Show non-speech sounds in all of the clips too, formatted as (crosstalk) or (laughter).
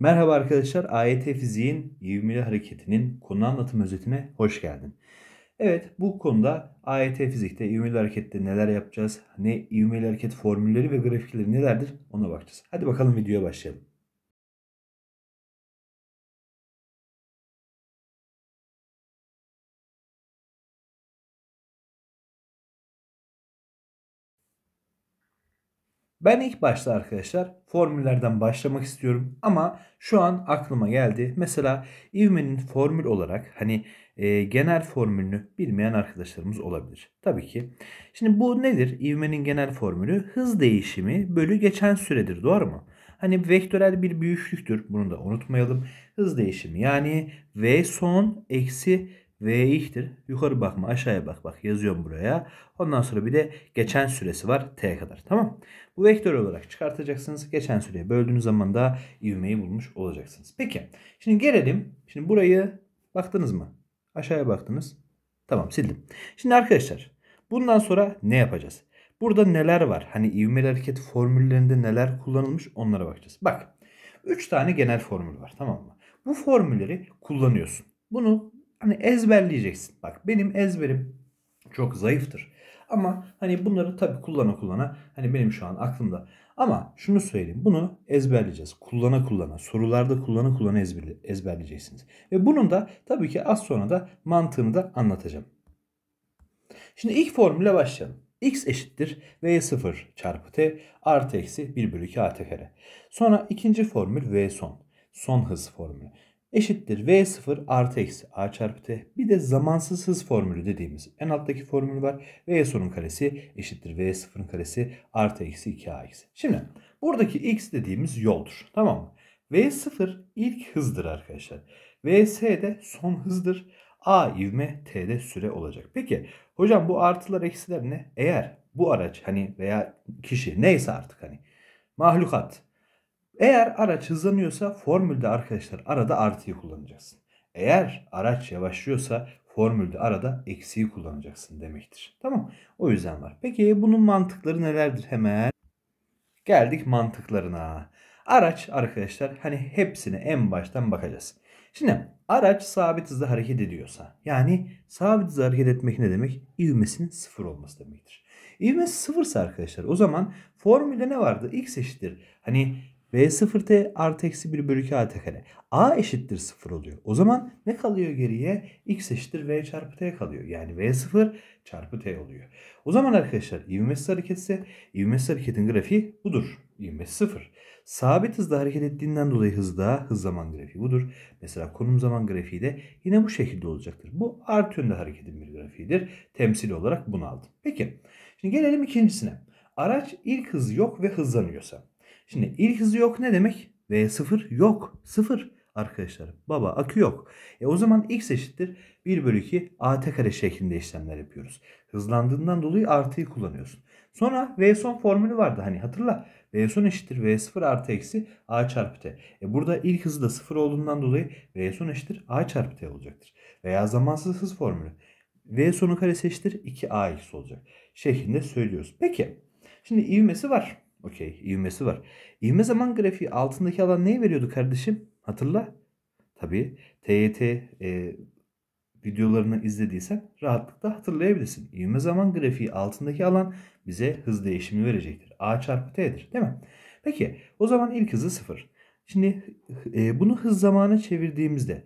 Merhaba arkadaşlar, AYT Fiziğin ivmeli hareketinin konu anlatım özetine hoş geldin. Evet, bu konuda AYT Fizik'te ivmeli harekette neler yapacağız, ne ivmeli hareket formülleri ve grafikleri nelerdir ona bakacağız. Hadi bakalım videoya başlayalım. Ben ilk başta arkadaşlar formüllerden başlamak istiyorum ama şu an aklıma geldi. Mesela ivmenin formül olarak hani e, genel formülünü bilmeyen arkadaşlarımız olabilir. Tabii ki. Şimdi bu nedir? İvmenin genel formülü hız değişimi bölü geçen süredir doğru mu? Hani vektörel bir büyüklüktür. Bunu da unutmayalım. Hız değişimi yani v son eksi V eşittir. Yukarı bakma aşağıya bak bak yazıyorum buraya. Ondan sonra bir de geçen süresi var T kadar. Tamam. Bu vektör olarak çıkartacaksınız. Geçen süreye böldüğünüz zaman da ivmeyi bulmuş olacaksınız. Peki. Şimdi gelelim. Şimdi burayı baktınız mı? Aşağıya baktınız. Tamam sildim. Şimdi arkadaşlar bundan sonra ne yapacağız? Burada neler var? Hani ivmeli hareket formüllerinde neler kullanılmış onlara bakacağız. Bak 3 tane genel formül var tamam mı? Bu formülleri kullanıyorsun. Bunu Hani ezberleyeceksin. Bak benim ezberim çok zayıftır. Ama hani bunları tabii kullana kullana hani benim şu an aklımda. Ama şunu söyleyeyim. Bunu ezberleyeceğiz. Kullana kullana. Sorularda kullana kullana ezberleyeceksiniz. Ve bunun da tabii ki az sonra da mantığını da anlatacağım. Şimdi ilk formüle başlayalım. x eşittir v0 çarpı t artı eksi 1 bölü 2 at kare. Sonra ikinci formül v son. Son hız formülü eşittir V0 artı eksi A çarpı T. Bir de zamansız hız formülü dediğimiz en alttaki formül var. V sonun karesi eşittir V0'ın karesi artı eksi 2A eksi. Şimdi buradaki X dediğimiz yoldur. Tamam mı? V0 ilk hızdır arkadaşlar. Vs de son hızdır. A ivme t de süre olacak. Peki hocam bu artılar eksiler ne? Eğer bu araç hani veya kişi neyse artık hani mahlukat eğer araç hızlanıyorsa formülde arkadaşlar arada artıyı kullanacaksın. Eğer araç yavaşlıyorsa formülde arada eksiği kullanacaksın demektir. Tamam O yüzden var. Peki bunun mantıkları nelerdir hemen? Geldik mantıklarına. Araç arkadaşlar hani hepsine en baştan bakacağız. Şimdi araç sabit hızda hareket ediyorsa yani sabit hızda hareket etmek ne demek? İvmesinin sıfır olması demektir. İvmesi sıfırsa arkadaşlar o zaman formülde ne vardı? X eşittir. Hani V 0T artı eksi 1 bölü 2 AT kare. A eşittir 0 oluyor. O zaman ne kalıyor geriye? X eşittir V çarpı T kalıyor. Yani V 0 çarpı T oluyor. O zaman arkadaşlar ivmesiz hareket ise ivmesiz hareketin grafiği budur. İvmesi 0. Sabit hızda hareket ettiğinden dolayı hızda hız zaman grafiği budur. Mesela konum zaman grafiği de yine bu şekilde olacaktır. Bu artı yönde hareketin bir grafiğidir. Temsil olarak bunu aldım. Peki şimdi gelelim ikincisine. Araç ilk hız yok ve hızlanıyorsa Şimdi ilk hızı yok ne demek? V0 yok. 0 arkadaşlar. Baba akü yok. E o zaman x eşittir 1 bölü 2 at kare şeklinde işlemler yapıyoruz. Hızlandığından dolayı artıyı kullanıyorsun. Sonra v son formülü vardı hani hatırla. v son eşittir v0 artı eksi a çarpı t. E burada ilk hızı da 0 olduğundan dolayı v son eşittir a çarpı t olacaktır. Veya zamansız hız formülü. v sonu karesi eşittir 2ax a olacak şeklinde söylüyoruz. Peki şimdi ivmesi var. Okey. İvmesi var. İvme zaman grafiği altındaki alan neyi veriyordu kardeşim? Hatırla. Tabii TYT e, videolarını izlediysen rahatlıkla hatırlayabilirsin. İvme zaman grafiği altındaki alan bize hız değişimi verecektir. A çarpı T'dir değil mi? Peki o zaman ilk hızı sıfır. Şimdi e, bunu hız zamana çevirdiğimizde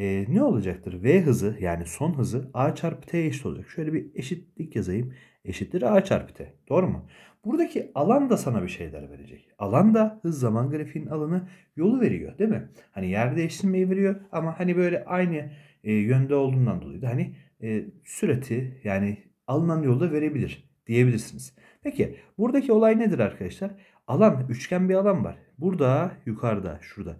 e, ne olacaktır? V hızı yani son hızı A çarpı T eşit olacak. Şöyle bir eşitlik yazayım. Eşittir A çarpı T. Doğru mu? Buradaki alan da sana bir şeyler verecek. Alan da hız zaman grafiğinin alanı yolu veriyor değil mi? Hani yer değiştirmeyi veriyor ama hani böyle aynı e, yönde olduğundan dolayı da hani e, sürati yani alınan yolda verebilir diyebilirsiniz. Peki buradaki olay nedir arkadaşlar? Alan üçgen bir alan var. Burada yukarıda şurada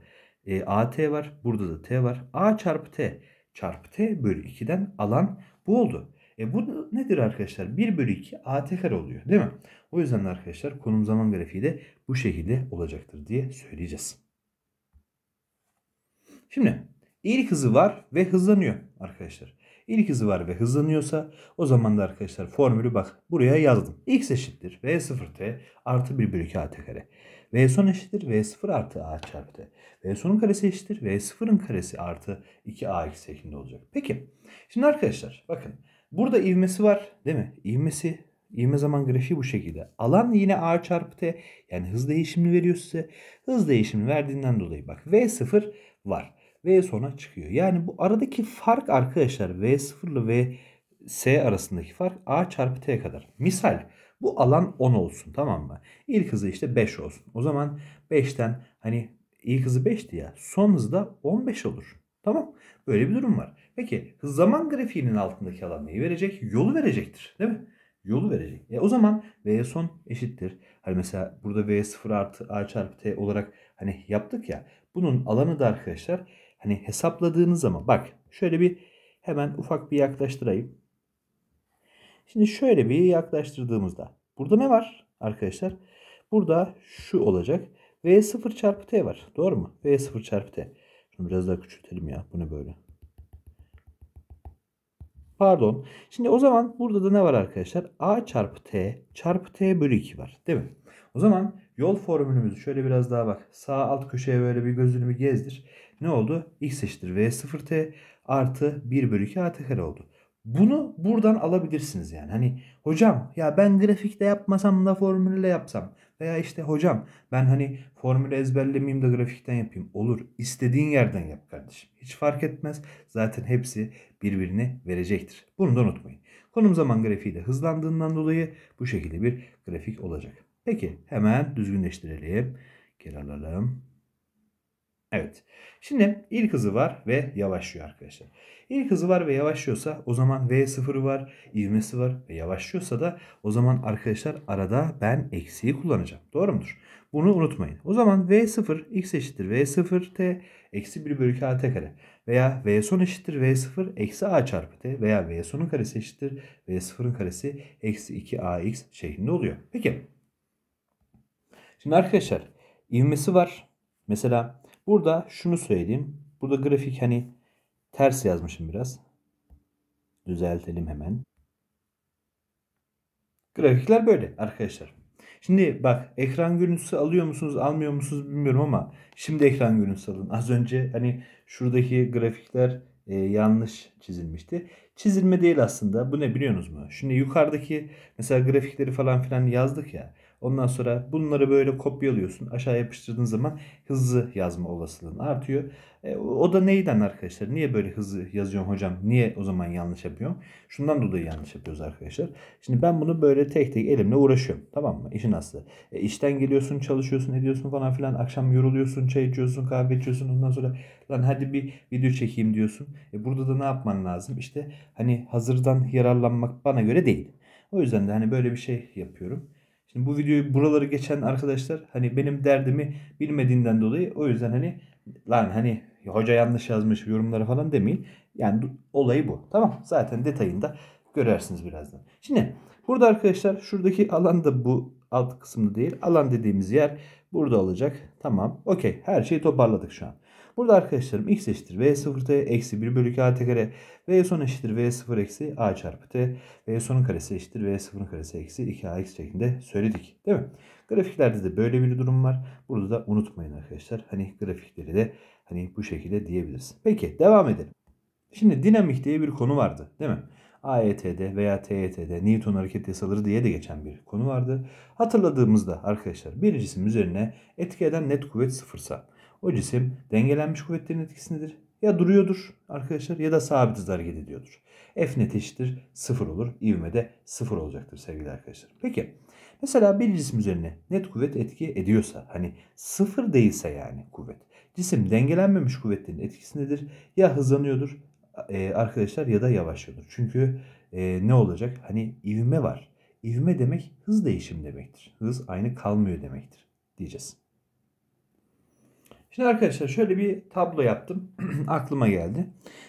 e, AT var. Burada da T var. A çarpı T çarpı T bölü 2'den alan bu oldu. E bu nedir arkadaşlar? 1 bölü 2 AT kare oluyor değil mi? O yüzden arkadaşlar konum zaman grafiği de bu şekilde olacaktır diye söyleyeceğiz. Şimdi ilk hızı var ve hızlanıyor arkadaşlar ilk hızı var ve hızlanıyorsa o zaman da arkadaşlar formülü bak buraya yazdım. X eşittir V0T artı 1 bölü 2 AT kare. V son eşittir V0 artı A çarpı T. V sonun karesi eşittir V0'ın karesi artı 2A x şeklinde olacak. Peki şimdi arkadaşlar bakın burada ivmesi var değil mi? İvmesi ivme zaman grafiği bu şekilde. Alan yine A çarpı T yani hız değişimini veriyor size. Hız değişimini verdiğinden dolayı bak V0 var. V sona çıkıyor. Yani bu aradaki fark arkadaşlar V0 ile V arasındaki fark A çarpı T kadar. Misal bu alan 10 olsun tamam mı? İlk hızı işte 5 olsun. O zaman 5'ten hani ilk hızı 5'ti ya son hızı da 15 olur. Tamam böyle bir durum var. Peki zaman grafiğinin altındaki alan neyi verecek? Yolu verecektir değil mi? Yolu verecek. E o zaman V son eşittir. Hani mesela burada V0 artı A çarpı T olarak hani yaptık ya. Bunun alanı da arkadaşlar Hani hesapladığınız zaman bak şöyle bir hemen ufak bir yaklaştırayım. Şimdi şöyle bir yaklaştırdığımızda burada ne var arkadaşlar? Burada şu olacak. V0 çarpı T var. Doğru mu? V0 çarpı T. Şunu biraz daha küçültelim ya. Bu ne böyle? Pardon. Şimdi o zaman burada da ne var arkadaşlar? A çarpı T çarpı T bölü 2 var. Değil mi? O zaman yol formülümüzü şöyle biraz daha bak. Sağ alt köşeye böyle bir gözünü bir gezdir. Ne oldu? X eşittir V0T artı 1 bölü 2 AT kare oldu. Bunu buradan alabilirsiniz yani. Hani hocam ya ben grafikte yapmasam da formülle yapsam veya işte hocam ben hani formülü ezberlemeyeyim de grafikten yapayım. Olur. İstediğin yerden yap kardeşim. Hiç fark etmez. Zaten hepsi birbirini verecektir. Bunu da unutmayın. Konum zaman grafiği de hızlandığından dolayı bu şekilde bir grafik olacak. Peki hemen düzgünleştirelim. Geri alalım. Evet. Şimdi ilk hızı var ve yavaşlıyor arkadaşlar. İlk hızı var ve yavaşlıyorsa o zaman V0 var, ivmesi var ve yavaşlıyorsa da o zaman arkadaşlar arada ben eksiği kullanacağım. Doğru mudur? Bunu unutmayın. O zaman V0 x eşittir V0 t eksi 1 bölü kat kare veya V son eşittir V0 eksi a çarpı t veya V sonun karesi eşittir V0'ın karesi eksi 2 ax şeklinde oluyor. Peki Şimdi arkadaşlar ivmesi var. Mesela burada şunu söyleyeyim. Burada grafik hani ters yazmışım biraz. Düzeltelim hemen. Grafikler böyle arkadaşlar. Şimdi bak ekran görüntüsü alıyor musunuz almıyor musunuz bilmiyorum ama şimdi ekran görüntüsü alın. Az önce hani şuradaki grafikler e, yanlış çizilmişti. Çizilme değil aslında. Bu ne biliyorsunuz mu? Şimdi yukarıdaki mesela grafikleri falan filan yazdık ya. Ondan sonra bunları böyle kopyalıyorsun. Aşağı yapıştırdığın zaman hızlı yazma olasılığın artıyor. E, o da neyden arkadaşlar? Niye böyle hızlı yazıyorsun hocam? Niye o zaman yanlış yapıyorsun? Şundan dolayı yanlış yapıyoruz arkadaşlar. Şimdi ben bunu böyle tek tek elimle uğraşıyorum. Tamam mı? İşin aslı. E, işten geliyorsun, çalışıyorsun, ediyorsun falan filan. Akşam yoruluyorsun, çay içiyorsun, kahve içiyorsun. Ondan sonra lan hadi bir video çekeyim diyorsun. E, burada da ne yapman lazım? İşte hani hazırdan yararlanmak bana göre değil. O yüzden de hani böyle bir şey yapıyorum. Şimdi bu videoyu buraları geçen arkadaşlar hani benim derdimi bilmediğinden dolayı o yüzden hani lan hani hoca yanlış yazmış yorumları falan demeyin. Yani olayı bu. Tamam zaten detayında görersiniz birazdan. Şimdi burada arkadaşlar şuradaki alan da bu alt kısımda değil. Alan dediğimiz yer burada olacak. Tamam okey her şeyi toparladık şu an. Burada arkadaşlarım x eşittir v0t eksi 1 bölü 2 t kare v son eşittir v sıfır eksi a çarpı t v sonun karesi eşittir v sıfırın karesi eksi 2ax şeklinde söyledik. Değil mi? Grafiklerde de böyle bir durum var. Burada da unutmayın arkadaşlar. Hani grafikleri de hani bu şekilde diyebiliriz. Peki devam edelim. Şimdi dinamik diye bir konu vardı değil mi? AYT'de veya TYT'de Newton hareket yasaları diye de geçen bir konu vardı. Hatırladığımızda arkadaşlar bir cisim üzerine etki eden net kuvvet sıfırsa o cisim dengelenmiş kuvvetlerin etkisindedir. Ya duruyordur arkadaşlar ya da sabit hızla hareket ediyordur. F net eşittir 0 olur. İvme de 0 olacaktır sevgili arkadaşlar. Peki mesela bir cisim üzerine net kuvvet etki ediyorsa hani 0 değilse yani kuvvet. Cisim dengelenmemiş kuvvetlerin etkisindedir. Ya hızlanıyordur e, arkadaşlar ya da yavaşlıyordur. Çünkü e, ne olacak? Hani ivme var. İvme demek hız değişim demektir. Hız aynı kalmıyor demektir diyeceğiz. Şimdi arkadaşlar şöyle bir tablo yaptım. (clears throat) Aklıma geldi.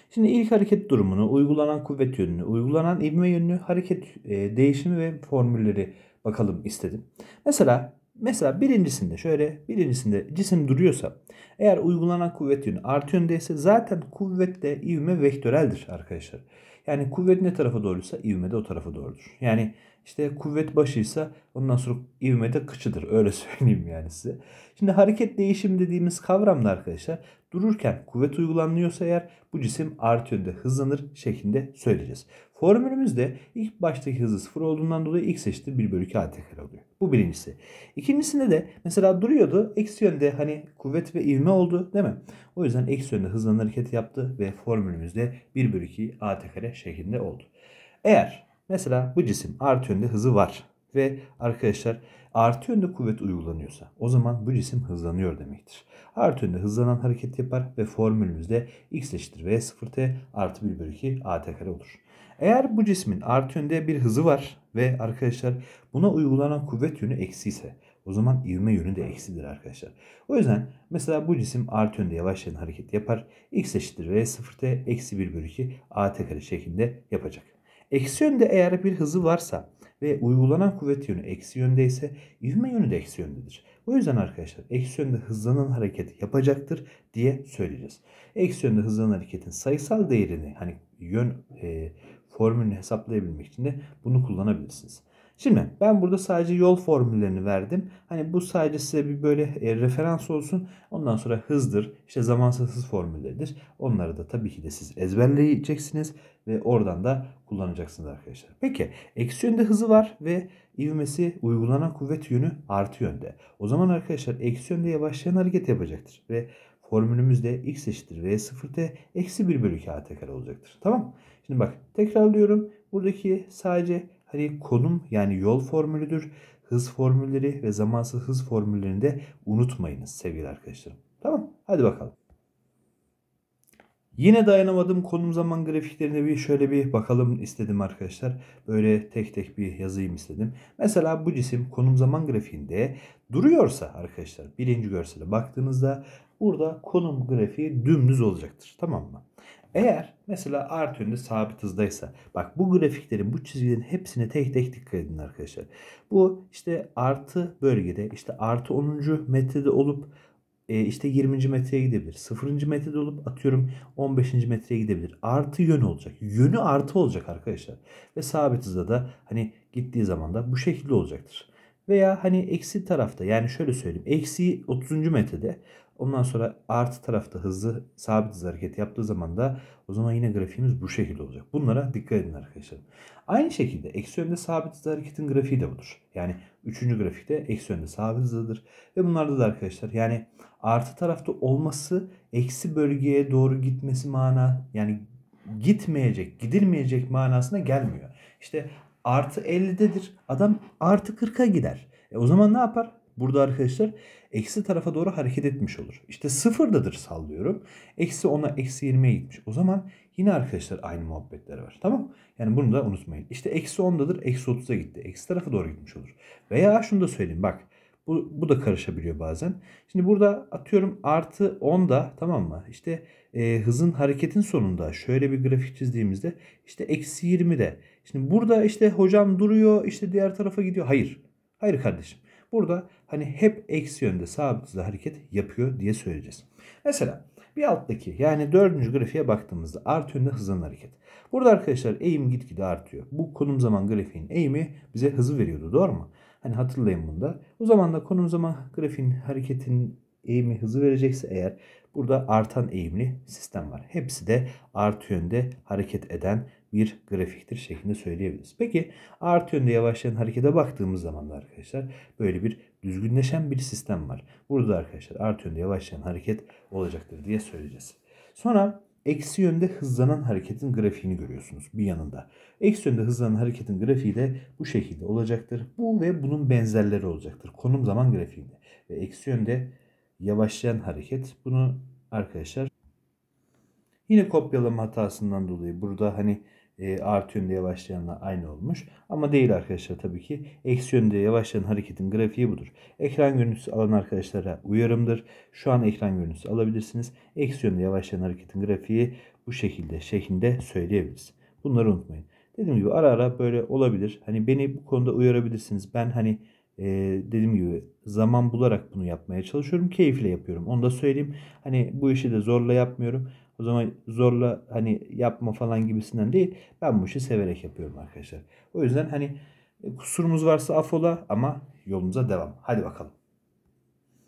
Şimdi ilk hareket durumunu, uygulanan kuvvet yönünü, uygulanan ivme yönünü, hareket e, değişimi ve formülleri bakalım istedim. Mesela mesela birincisinde şöyle birincisinde cisim duruyorsa eğer uygulanan kuvvet yönü artı yöndeyse zaten kuvvetle ivme vektöreldir arkadaşlar. Yani kuvvet ne tarafa doğruysa ivme de o tarafa doğrudur. Yani işte kuvvet başıysa ondan sonra ivme de kıçıdır. (laughs) Öyle söyleyeyim yani size. Şimdi hareket değişim dediğimiz kavramda arkadaşlar dururken kuvvet uygulanıyorsa eğer bu cisim artı yönde hızlanır şeklinde söyleyeceğiz. Formülümüzde ilk baştaki hızı sıfır olduğundan dolayı ilk seçti 1 bölü 2 a tekrar oluyor. Bu birincisi. İkincisinde de mesela duruyordu. Eksi yönde hani kuvvet ve ivme oldu değil mi? O yüzden eksi yönde hızlanır hareket yaptı ve formülümüzde 1 bölü 2 a tekrar şeklinde oldu. Eğer Mesela bu cisim artı yönde hızı var ve arkadaşlar artı yönde kuvvet uygulanıyorsa o zaman bu cisim hızlanıyor demektir. Artı yönde hızlanan hareket yapar ve formülümüzde x eşittir v sıfır t artı 1 bölü 2 at kare olur. Eğer bu cismin artı yönde bir hızı var ve arkadaşlar buna uygulanan kuvvet yönü eksi ise o zaman ivme yönü de eksidir arkadaşlar. O yüzden mesela bu cisim artı yönde yavaşlayan hareket yapar. x eşittir v sıfır t eksi 1 bölü 2 at kare şeklinde yapacak. Eksi yönde eğer bir hızı varsa ve uygulanan kuvvet yönü eksi yönde ise ivme yönü de eksi yöndedir. O yüzden arkadaşlar eksi yönde hızlanan hareket yapacaktır diye söyleyeceğiz. Eksi yönde hızlanan hareketin sayısal değerini hani yön e, formülünü hesaplayabilmek için de bunu kullanabilirsiniz. Şimdi ben burada sadece yol formüllerini verdim. Hani bu sadece size bir böyle e, referans olsun. Ondan sonra hızdır, işte zamansız hız formülleridir. Onları da tabii ki de siz ezberleyeceksiniz ve oradan da kullanacaksınız arkadaşlar. Peki eksi yönde hızı var ve ivmesi uygulanan kuvvet yönü artı yönde. O zaman arkadaşlar eksi yönde yavaşlayan hareket yapacaktır ve formülümüz de x eşittir v0'te eksi 1 bölü kağıt tekrar olacaktır. Tamam Şimdi bak tekrarlıyorum. Buradaki sadece Hani konum yani yol formülüdür. Hız formülleri ve zamansız hız formüllerini de unutmayınız sevgili arkadaşlarım. Tamam hadi bakalım. Yine dayanamadım konum zaman grafiklerine bir şöyle bir bakalım istedim arkadaşlar. Böyle tek tek bir yazayım istedim. Mesela bu cisim konum zaman grafiğinde duruyorsa arkadaşlar birinci görsele baktığınızda burada konum grafiği dümdüz olacaktır. Tamam mı? Eğer mesela artı yönde sabit hızdaysa bak bu grafiklerin bu çizgilerin hepsine tek tek dikkat edin arkadaşlar. Bu işte artı bölgede işte artı 10. metrede olup e, işte 20. metreye gidebilir. 0. metrede olup atıyorum 15. metreye gidebilir. Artı yön olacak. Yönü artı olacak arkadaşlar. Ve sabit hızda da hani gittiği zaman da bu şekilde olacaktır. Veya hani eksi tarafta yani şöyle söyleyeyim. Eksi 30. metrede Ondan sonra artı tarafta hızlı sabit hız hareketi yaptığı zaman da o zaman yine grafiğimiz bu şekilde olacak. Bunlara dikkat edin arkadaşlar. Aynı şekilde eksi yönde sabit hız hareketin grafiği de budur. Yani üçüncü grafikte eksi yönde sabit hızlıdır. Ve bunlarda da arkadaşlar yani artı tarafta olması eksi bölgeye doğru gitmesi mana yani gitmeyecek, gidilmeyecek manasına gelmiyor. İşte artı 50'dedir. Adam artı 40'a gider. E o zaman ne yapar? Burada arkadaşlar eksi tarafa doğru hareket etmiş olur. İşte sıfırdadır sallıyorum. Eksi 10'a eksi 20'ye gitmiş. O zaman yine arkadaşlar aynı muhabbetler var. Tamam Yani bunu da unutmayın. İşte eksi 10'dadır eksi 30'a gitti. Eksi tarafa doğru gitmiş olur. Veya şunu da söyleyeyim bak. Bu, bu da karışabiliyor bazen. Şimdi burada atıyorum artı 10'da tamam mı? İşte e, hızın hareketin sonunda şöyle bir grafik çizdiğimizde işte eksi 20'de. Şimdi burada işte hocam duruyor işte diğer tarafa gidiyor. Hayır. Hayır kardeşim. Burada hani hep eksi yönde sabit hızla hareket yapıyor diye söyleyeceğiz. Mesela bir alttaki yani dördüncü grafiğe baktığımızda artı yönde hızlanan hareket. Burada arkadaşlar eğim gitgide artıyor. Bu konum zaman grafiğin eğimi bize hızı veriyordu doğru mu? Hani hatırlayın bunda. O zaman da konum zaman grafiğin hareketin eğimi hızı verecekse eğer burada artan eğimli sistem var. Hepsi de artı yönde hareket eden bir grafiktir şeklinde söyleyebiliriz. Peki artı yönde yavaşlayan harekete baktığımız zaman da arkadaşlar böyle bir düzgünleşen bir sistem var. Burada arkadaşlar artı yönde yavaşlayan hareket olacaktır diye söyleyeceğiz. Sonra eksi yönde hızlanan hareketin grafiğini görüyorsunuz bir yanında. Eksi yönde hızlanan hareketin grafiği de bu şekilde olacaktır. Bu ve bunun benzerleri olacaktır. Konum zaman grafiğinde. Ve eksi yönde yavaşlayan hareket. Bunu arkadaşlar yine kopyalama hatasından dolayı burada hani e, artı yönde yavaşlayanla aynı olmuş. Ama değil arkadaşlar tabii ki. Eksi yönde yavaşlayan hareketin grafiği budur. Ekran görüntüsü alan arkadaşlara uyarımdır. Şu an ekran görüntüsü alabilirsiniz. Eksi yönde yavaşlayan hareketin grafiği bu şekilde şeklinde söyleyebiliriz. Bunları unutmayın. Dediğim gibi ara ara böyle olabilir. Hani beni bu konuda uyarabilirsiniz. Ben hani e, dediğim gibi zaman bularak bunu yapmaya çalışıyorum. Keyifle yapıyorum. Onu da söyleyeyim. Hani bu işi de zorla yapmıyorum. O zaman zorla hani yapma falan gibisinden değil. Ben bu işi severek yapıyorum arkadaşlar. O yüzden hani e, kusurumuz varsa affola ama yolumuza devam. Hadi bakalım.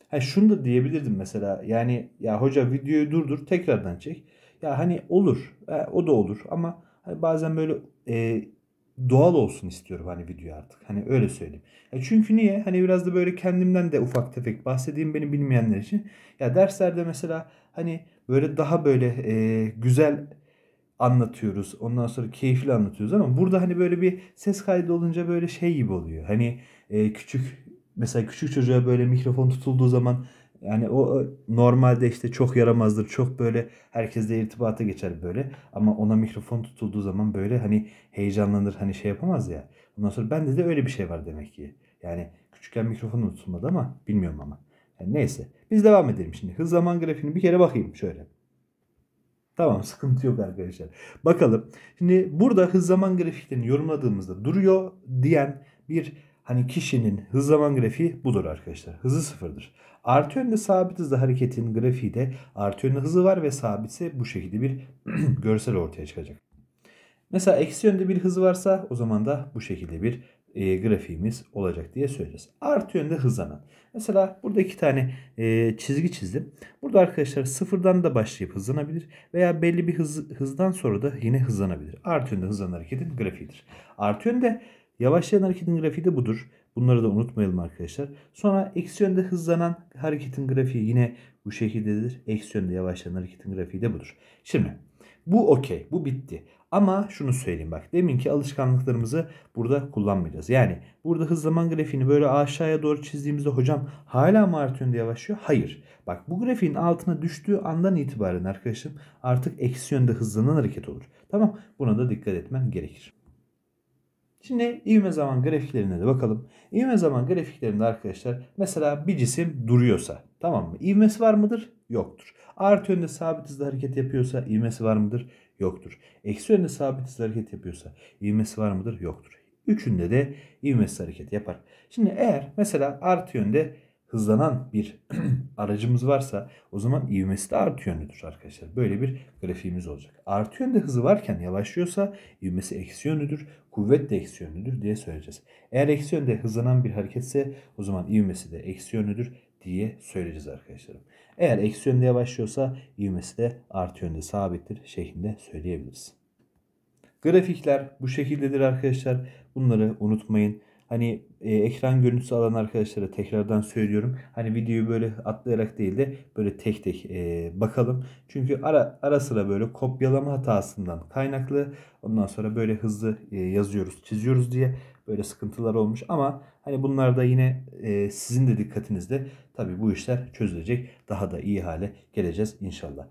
Ha şunu da diyebilirdim mesela. Yani ya hoca videoyu durdur tekrardan çek. Ya hani olur. E, o da olur ama hani bazen böyle e, doğal olsun istiyorum hani video artık. Hani öyle söyleyeyim. Ya e, çünkü niye? Hani biraz da böyle kendimden de ufak tefek bahsedeyim beni bilmeyenler için. Ya derslerde mesela hani böyle daha böyle e, güzel anlatıyoruz. Ondan sonra keyifli anlatıyoruz ama burada hani böyle bir ses kaydı olunca böyle şey gibi oluyor. Hani e, küçük mesela küçük çocuğa böyle mikrofon tutulduğu zaman yani o normalde işte çok yaramazdır. Çok böyle herkesle irtibata geçer böyle. Ama ona mikrofon tutulduğu zaman böyle hani heyecanlanır hani şey yapamaz ya. Ondan sonra bende de öyle bir şey var demek ki. Yani küçükken mikrofonum tutulmadı ama bilmiyorum ama. Yani neyse. Biz devam edelim şimdi. Hız zaman grafiğini bir kere bakayım şöyle. Tamam (laughs) sıkıntı yok arkadaşlar. Bakalım. Şimdi burada hız zaman grafiklerini yorumladığımızda duruyor diyen bir hani kişinin hız zaman grafiği budur arkadaşlar. Hızı sıfırdır. Artı yönde sabit hızlı hareketin grafiği de artı yönde hızı var ve sabitse bu şekilde bir (clears throat) görsel ortaya çıkacak. Mesela eksi yönde bir hızı varsa o zaman da bu şekilde bir e, grafiğimiz olacak diye söyleyeceğiz. Artı yönde hızlanan. Mesela burada iki tane e, çizgi çizdim. Burada arkadaşlar sıfırdan da başlayıp hızlanabilir veya belli bir hız, hızdan sonra da yine hızlanabilir. Artı yönde hızlanan hareketin grafiğidir. Artı yönde yavaşlayan hareketin grafiği de budur. Bunları da unutmayalım arkadaşlar. Sonra eksi yönde hızlanan hareketin grafiği yine bu şekildedir. Eksi yönde yavaşlayan hareketin grafiği de budur. Şimdi bu okey. Bu bitti. Ama şunu söyleyeyim bak. Deminki alışkanlıklarımızı burada kullanmayacağız. Yani burada hız zaman grafiğini böyle aşağıya doğru çizdiğimizde hocam hala mı artı yönde yavaşlıyor? Hayır. Bak bu grafiğin altına düştüğü andan itibaren arkadaşım artık eksi yönde hızlanan hareket olur. Tamam. Buna da dikkat etmen gerekir. Şimdi ivme zaman grafiklerine de bakalım. İvme zaman grafiklerinde arkadaşlar mesela bir cisim duruyorsa tamam mı? İvmesi var mıdır? Yoktur. Artı yönde sabit hızlı hareket yapıyorsa ivmesi var mıdır? Yoktur. Eksi yönde sabit hızlı hareket yapıyorsa ivmesi var mıdır? Yoktur. Üçünde de ivmesi hareket yapar. Şimdi eğer mesela artı yönde hızlanan bir (clears throat) aracımız varsa o zaman ivmesi de artı yönlüdür arkadaşlar. Böyle bir grafiğimiz olacak. Artı yönde hızı varken yavaşlıyorsa ivmesi eksi yönlüdür. Kuvvet de eksi yönlüdür diye söyleyeceğiz. Eğer eksi yönde hızlanan bir hareketse o zaman ivmesi de eksi yönlüdür diye söyleyeceğiz arkadaşlarım. Eğer eksi yönde yavaşlıyorsa ivmesi de artı yönde sabittir şeklinde söyleyebiliriz. Grafikler bu şekildedir arkadaşlar. Bunları unutmayın. Hani e, ekran görüntüsü alan arkadaşlara tekrardan söylüyorum. Hani videoyu böyle atlayarak değil de böyle tek tek e, bakalım. Çünkü ara ara sıra böyle kopyalama hatasından kaynaklı ondan sonra böyle hızlı e, yazıyoruz, çiziyoruz diye böyle sıkıntılar olmuş ama hani bunlar da yine e, sizin de dikkatinizde. Tabii bu işler çözülecek. Daha da iyi hale geleceğiz inşallah.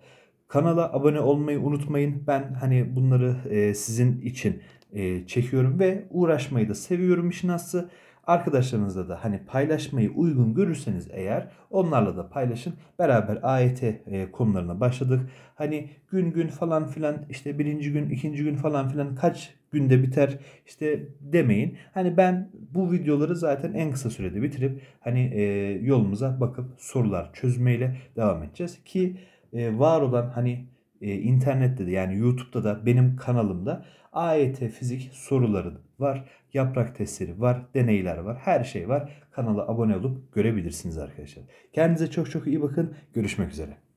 Kanala abone olmayı unutmayın. Ben hani bunları e, sizin için e, çekiyorum ve uğraşmayı da seviyorum işin aslı. Arkadaşlarınızla da hani paylaşmayı uygun görürseniz eğer onlarla da paylaşın. Beraber AYT e e, konularına başladık. Hani gün gün falan filan işte birinci gün, ikinci gün falan filan kaç günde biter işte demeyin. Hani ben bu videoları zaten en kısa sürede bitirip hani e, yolumuza bakıp sorular çözmeyle devam edeceğiz ki var olan hani e, internette de yani YouTube'da da benim kanalımda AYT e fizik soruları var, yaprak testleri var, deneyler var, her şey var. Kanala abone olup görebilirsiniz arkadaşlar. Kendinize çok çok iyi bakın. Görüşmek üzere.